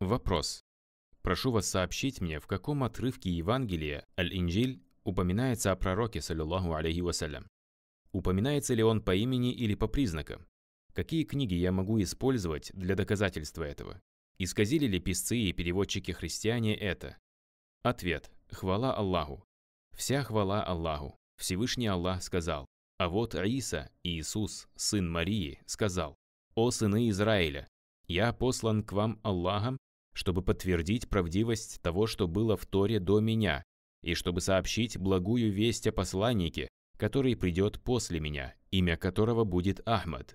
Вопрос. Прошу вас сообщить мне, в каком отрывке Евангелия аль инджиль упоминается о пророке, саллиллаху алейхи вассалям? Упоминается ли он по имени или по признакам? Какие книги я могу использовать для доказательства этого? Исказили ли писцы и переводчики-христиане это? Ответ. Хвала Аллаху. Вся хвала Аллаху. Всевышний Аллах сказал. А вот Аиса, Иисус, сын Марии, сказал. «О сыны Израиля, я послан к вам Аллахом чтобы подтвердить правдивость того, что было в Торе до меня, и чтобы сообщить благую весть о посланнике, который придет после меня, имя которого будет Ахмад.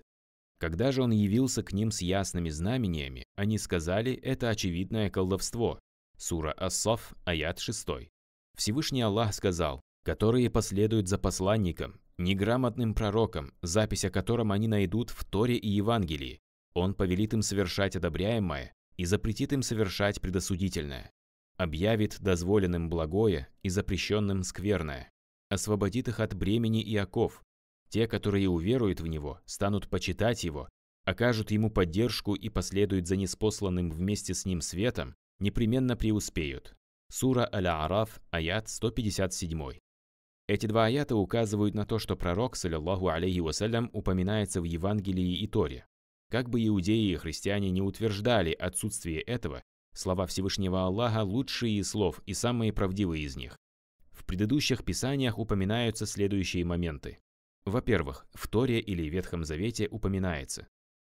Когда же он явился к ним с ясными знамениями, они сказали это очевидное колдовство. Сура Ассаф, аят 6. Всевышний Аллах сказал, которые последуют за посланником, неграмотным пророком, запись о котором они найдут в Торе и Евангелии. Он повелит им совершать одобряемое, и запретит им совершать предосудительное, объявит дозволенным благое и запрещенным скверное, освободит их от бремени и оков. Те, которые уверуют в него, станут почитать его, окажут ему поддержку и последуют за неспосланным вместе с ним светом, непременно преуспеют. Сура аля араф аят 157. Эти два аята указывают на то, что пророк, саллиллаху алейхи вассалям, упоминается в Евангелии и Торе. Как бы иудеи и христиане не утверждали отсутствие этого, слова Всевышнего Аллаха – лучшие из слов и самые правдивые из них. В предыдущих писаниях упоминаются следующие моменты. Во-первых, в Торе или Ветхом Завете упоминается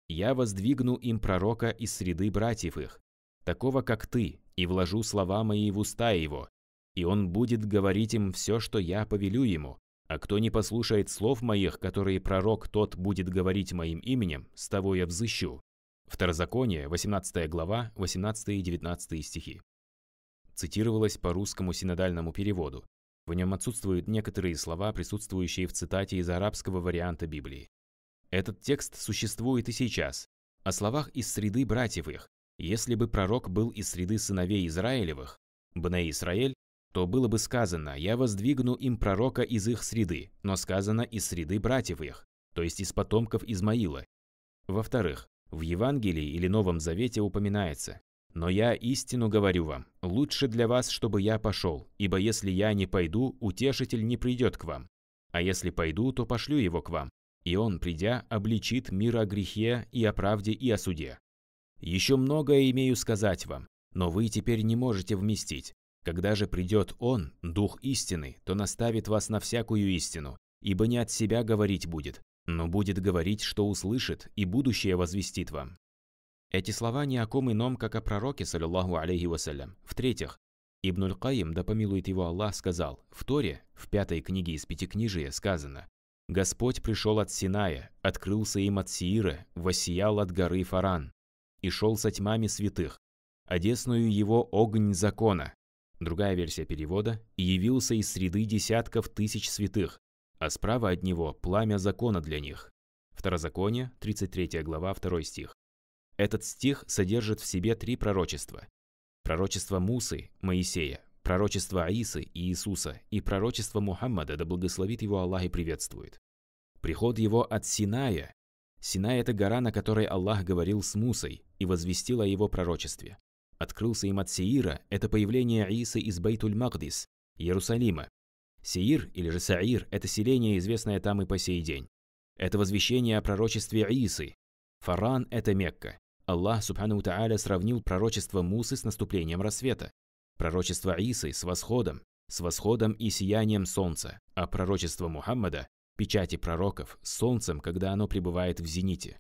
«Я воздвигну им пророка из среды братьев их, такого как ты, и вложу слова мои в уста его, и он будет говорить им все, что я повелю ему, а кто не послушает слов моих, которые пророк тот будет говорить моим именем, с того я взыщу». Второзаконие, 18 глава, 18 и 19 стихи. Цитировалось по русскому синодальному переводу. В нем отсутствуют некоторые слова, присутствующие в цитате из арабского варианта Библии. Этот текст существует и сейчас. О словах из среды братьев их. Если бы пророк был из среды сыновей Израилевых, Бне Исраэль, то было бы сказано «Я воздвигну им пророка из их среды», но сказано «из среды братьев их», то есть из потомков Измаила. Во-вторых, в Евангелии или Новом Завете упоминается «Но я истину говорю вам, лучше для вас, чтобы я пошел, ибо если я не пойду, утешитель не придет к вам, а если пойду, то пошлю его к вам, и он, придя, обличит мир о грехе и о правде и о суде. Еще многое имею сказать вам, но вы теперь не можете вместить, когда же придет Он, Дух истины, то наставит вас на всякую истину, ибо не от себя говорить будет, но будет говорить, что услышит, и будущее возвестит вам». Эти слова ни о ком ином, как о пророке, саллиллаху алейхи вассалям. В-третьих, Ибн каим да помилует его Аллах, сказал, в Торе, в пятой книге из Пятикнижия, сказано, «Господь пришел от Синая, открылся им от Сиира, воссиял от горы Фаран, и шел со тьмами святых, одесную его огонь закона, другая версия перевода, явился из среды десятков тысяч святых, а справа от него пламя закона для них. Второзаконие, 33 глава, 2 стих. Этот стих содержит в себе три пророчества. Пророчество Мусы, Моисея, пророчество Аисы и Иисуса и пророчество Мухаммада, да благословит его Аллах и приветствует. Приход его от Синая. Синай – это гора, на которой Аллах говорил с Мусой и возвестил о его пророчестве. Открылся им от Сеира – это появление Исы из Бейтуль-Махдис, Иерусалима. Сеир или же Саир – это селение, известное там и по сей день. Это возвещение о пророчестве Исы. Фаран – это Мекка. Аллах Субхану Тааля сравнил пророчество Мусы с наступлением рассвета, пророчество Исы с восходом, с восходом и сиянием солнца, а пророчество Мухаммада – печати пророков, с солнцем, когда оно пребывает в зените.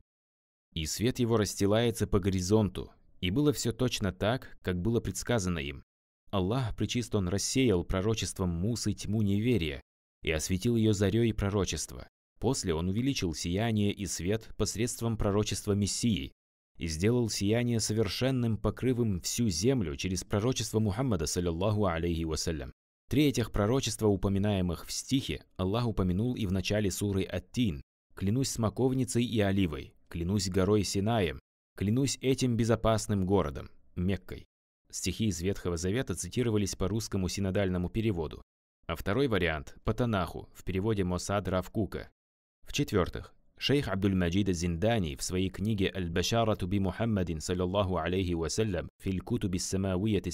И свет его расстилается по горизонту, и было все точно так, как было предсказано им. Аллах причист он рассеял пророчеством Мусы тьму неверия и осветил ее зарей пророчества. После он увеличил сияние и свет посредством пророчества Мессии и сделал сияние совершенным, покрывым всю землю через пророчество Мухаммада, саллиллаху алейхи вассалям. Три этих пророчества, упоминаемых в стихе, Аллах упомянул и в начале суры Аттин. «Клянусь смоковницей и оливой, клянусь горой Синаем, Клянусь этим безопасным городом, Меккой. Стихи из Ветхого Завета цитировались по русскому синодальному переводу, а второй вариант – по Танаху в переводе Мосад Равкука. В-четвертых, шейх Абдул маджид Зиндани в своей книге «Аль-Башара туби Мухаммадин, саллиллаху алейхи вассалям, филь кутуби самавият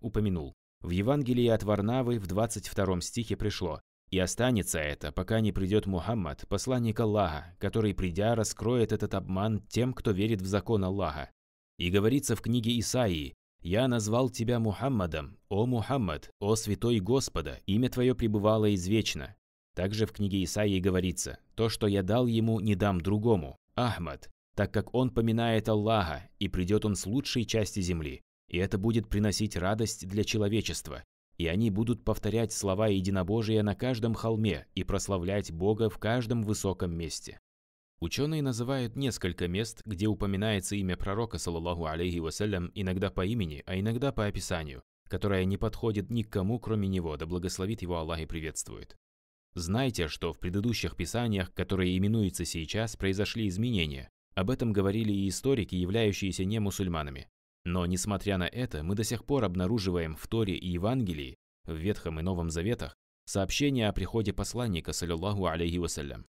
упомянул. В Евангелии от Варнавы в 22 стихе пришло и останется это, пока не придет Мухаммад, посланник Аллаха, который, придя, раскроет этот обман тем, кто верит в закон Аллаха. И говорится в книге Исаии, «Я назвал тебя Мухаммадом, о Мухаммад, о святой Господа, имя твое пребывало извечно». Также в книге Исаии говорится, «То, что я дал ему, не дам другому, Ахмад, так как он поминает Аллаха, и придет он с лучшей части земли, и это будет приносить радость для человечества, и они будут повторять слова единобожия на каждом холме и прославлять Бога в каждом высоком месте. Ученые называют несколько мест, где упоминается имя пророка, саллаллаху алейхи вассалям, иногда по имени, а иногда по описанию, которое не подходит никому, кроме него, да благословит его Аллах и приветствует. Знайте, что в предыдущих писаниях, которые именуются сейчас, произошли изменения. Об этом говорили и историки, являющиеся не мусульманами. Но, несмотря на это, мы до сих пор обнаруживаем в Торе и Евангелии, в Ветхом и Новом Заветах, сообщение о приходе посланника, саллиллаху алейхи вассалям.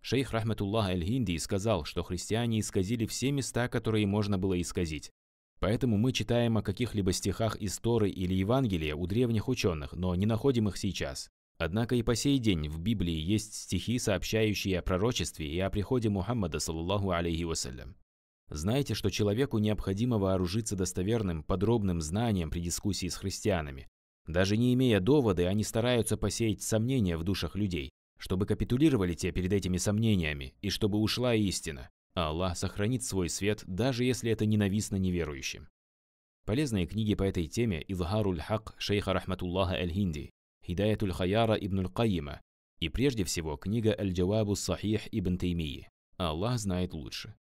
Шейх Рахматуллах Аль-Хинди сказал, что христиане исказили все места, которые можно было исказить. Поэтому мы читаем о каких-либо стихах из Торы или Евангелия у древних ученых, но не находим их сейчас. Однако и по сей день в Библии есть стихи, сообщающие о пророчестве и о приходе Мухаммада, саллиллаху алейхи вассалям. Знайте, что человеку необходимо вооружиться достоверным, подробным знанием при дискуссии с христианами. Даже не имея доводы, они стараются посеять сомнения в душах людей, чтобы капитулировали те перед этими сомнениями и чтобы ушла истина. Аллах сохранит свой свет, даже если это ненавистно неверующим. Полезные книги по этой теме Илгаруль Хак шейха Рахматуллаха эль хинди Хидаятуль Хаяра ибн Аль-Каима и прежде всего книга Аль-Джавабу Сахих ибн Таймии. Аллах знает лучше.